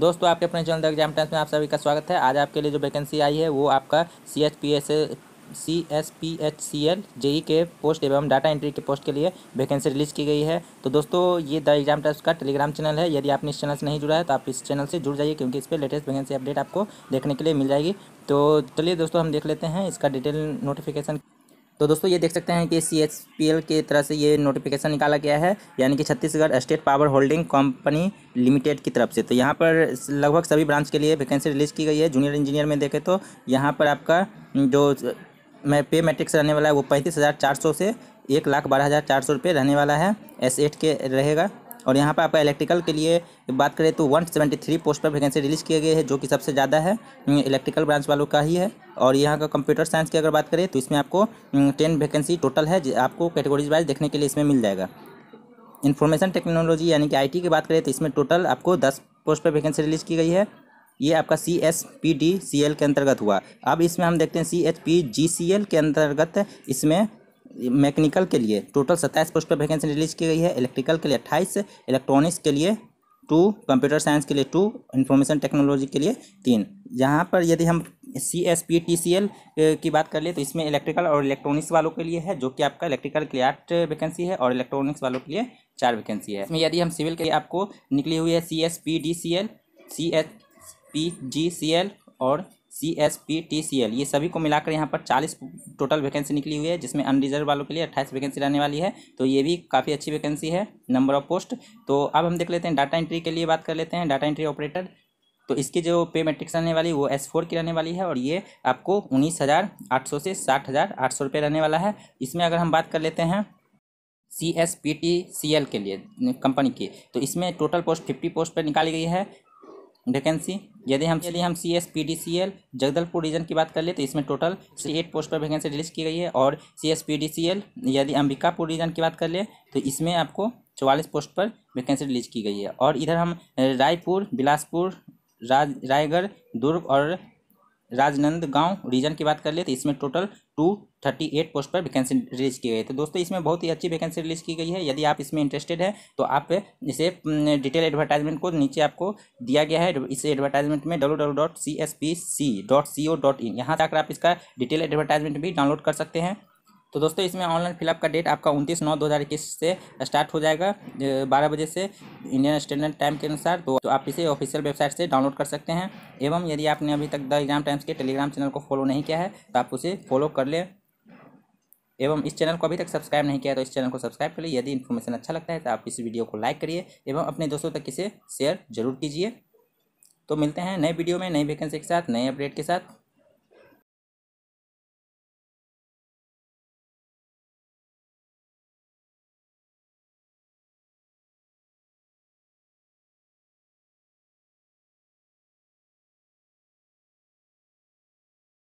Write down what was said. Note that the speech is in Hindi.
दोस्तों आपके अपने चैनल एग्जाम टेंस में आप सभी का स्वागत है आज आपके लिए जो वैकेंसी आई है वो आपका C H P S C S P H C L JE के पोस्ट एवं डाटा एंट्री के पोस्ट के लिए वैकेंसी रिलीज़ की गई है तो दोस्तों ये द एग्जाम टेस्ट का टेलीग्राम चैनल है यदि आपने इस चैनल से नहीं जुड़ा है तो आप इस चैनल से जुड़ जाइए क्योंकि इस पर लेटेस्ट वैकेंसी अपडेट आपको देखने के लिए मिल जाएगी तो चलिए दोस्तों हम देख लेते हैं इसका डिटेल नोटिफिकेशन तो दोस्तों ये देख सकते हैं कि सी एच पी एल की तरह से ये नोटिफिकेशन निकाला गया है यानी कि Chhattisgarh state power holding company limited की तरफ से तो यहाँ पर लगभग सभी ब्रांच के लिए वैकेंसी रिलीज़ की गई है जूनियर इंजीनियर में देखें तो यहाँ पर आपका जो मैं पे मैट्रिक्स रहने वाला है वो पैंतीस हज़ार चार सौ से एक लाख बारह हज़ार चार सौ रुपये रहने वाला है एस एट के रहेगा और यहाँ पर आपका इलेक्ट्रिकल के लिए बात करें तो 173 पोस्ट पर वैकेंसी रिलीज़ किए गए हैं जो कि सबसे ज़्यादा है इलेक्ट्रिकल हम्म, ब्रांच वालों का ही है और यहाँ का कंप्यूटर साइंस की अगर बात करें तो इसमें आपको टेन वैकेंसी टोटल है आपको कैटेगरीज वाइज देखने के लिए इसमें मिल जाएगा इन्फॉर्मेशन टेक्नोलॉजी यानी कि आई की बात करें तो इसमें टोटल आपको दस पोस्ट पर वैकेंसी रिलीज़ की गई है ये आपका C S P D C L के अंतर्गत हुआ अब इसमें हम देखते हैं C H P G C L के अंतर्गत इसमें मैकेनिकल के लिए टोटल सत्ताईस पोस्ट पर वैकेंसी रिलीज की गई है इलेक्ट्रिकल के लिए अट्ठाईस इलेक्ट्रॉनिक्स के लिए टू कंप्यूटर साइंस के लिए टू इंफॉर्मेशन टेक्नोलॉजी के लिए तीन यहाँ पर यदि हम C S P T C L की बात कर लिए तो इसमें इलेक्ट्रिकल और इलेक्ट्रॉनिक्स वालों के लिए है जो कि आपका इलेक्ट्रिकल के लिए आठ वैकेंसी है और इलेक्ट्रॉनिक्स वालों के लिए चार वैकेंसी है इसमें यदि हम सिविल के लिए आपको निकली हुई है C S P D C L C S P G C L और C S P T C L ये सभी को मिलाकर यहाँ पर चालीस टोटल वैकेंसी निकली हुई है जिसमें अनरिजर्व वालों के लिए अट्ठाईस वैकेंसी रहने वाली है तो ये भी काफ़ी अच्छी वैकेंसी है नंबर ऑफ पोस्ट तो अब हम देख लेते हैं डाटा एंट्री के लिए बात कर लेते हैं डाटा एंट्री ऑपरेटर तो इसकी जो पे मैट्रिक्स रहने वाली वो एस फोर की रहने वाली है और ये आपको उन्नीस हज़ार आठ सौ से साठ हज़ार आठ सौ रुपये रहने वाला है इसमें अगर हम बात कर लेते हैं C S P T C L के लिए कंपनी की तो इसमें टोटल पोस्ट फिफ्टी पोस्ट पर निकाली गई है वैकेंसी यदि हम यदि हम C S P D C L Jagdalpur region की बात कर ले तो इसमें टोटल एट पोस्ट पर वैकेंसी रिलीज की गई है और C S P D C L यदि अंबिकापुर रीजन की बात कर ले तो इसमें आपको चौवालीस पोस्ट पर वैकेंसी रिलीज की गई है और इधर हम रायपुर बिलासपुर रायगढ़ दुर्ग और राजनंद गांव रीजन की बात कर ले तो इसमें total two thirty eight post पर वैकेंसी रिलीज की गई है तो दोस्तों इसमें बहुत ही अच्छी वैकेंसी रिलीज की गई है यदि आप इसमें इंटरेस्टेड हैं तो आप इसे डिटेल एडवर्टाइजमेंट को नीचे आपको दिया गया है इस एडवर्टाइजमेंट में W W dot C S P C dot C O dot in यहाँ जाकर आप इसका डिटेल एडवर्टाइजमेंट भी डाउनलोड कर सकते हैं तो दोस्तों इसमें ऑनलाइन फिलअप का डेट आपका उनतीस नौ दो हज़ार इक्कीस से स्टार्ट हो जाएगा बारह बजे से इंडियन स्टैंडर्ड टाइम के अनुसार तो, तो आप इसे ऑफिशियल वेबसाइट से डाउनलोड कर सकते हैं एवं यदि आपने अभी तक द एग्जाम टाइम्स के टेलीग्राम चैनल को फॉलो नहीं किया है तो आप उसे फॉलो कर लें एवं इस चैनल को अभी तक सब्सक्राइब नहीं किया है तो इस चैनल को सब्सक्राइब करिए यदि इन्फॉर्मेशन अच्छा लगता है तो आप इस वीडियो को लाइक करिए एवं अपने दोस्तों तक इसे शेयर जरूर कीजिए तो मिलते हैं नए वीडियो में नई वैकेंसी के साथ नए अपडेट के साथ